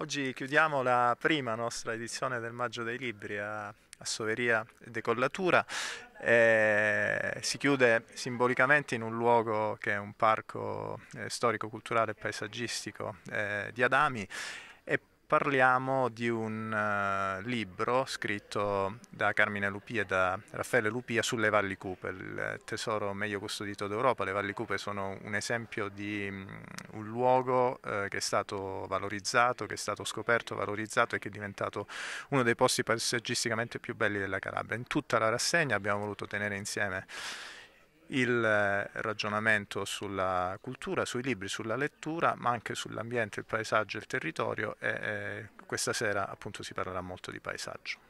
Oggi chiudiamo la prima nostra edizione del Maggio dei Libri a, a Soveria e Decollatura. E eh, si chiude simbolicamente in un luogo che è un parco eh, storico, culturale e paesaggistico eh, di Adami parliamo di un uh, libro scritto da Carmine Lupia e da Raffaele Lupia sulle valli cupe, il tesoro meglio custodito d'Europa. Le valli cupe sono un esempio di um, un luogo uh, che è stato valorizzato, che è stato scoperto, valorizzato e che è diventato uno dei posti paesaggisticamente più belli della Calabria. In tutta la rassegna abbiamo voluto tenere insieme il eh, ragionamento sulla cultura, sui libri, sulla lettura, ma anche sull'ambiente, il paesaggio e il territorio e eh, questa sera appunto si parlerà molto di paesaggio.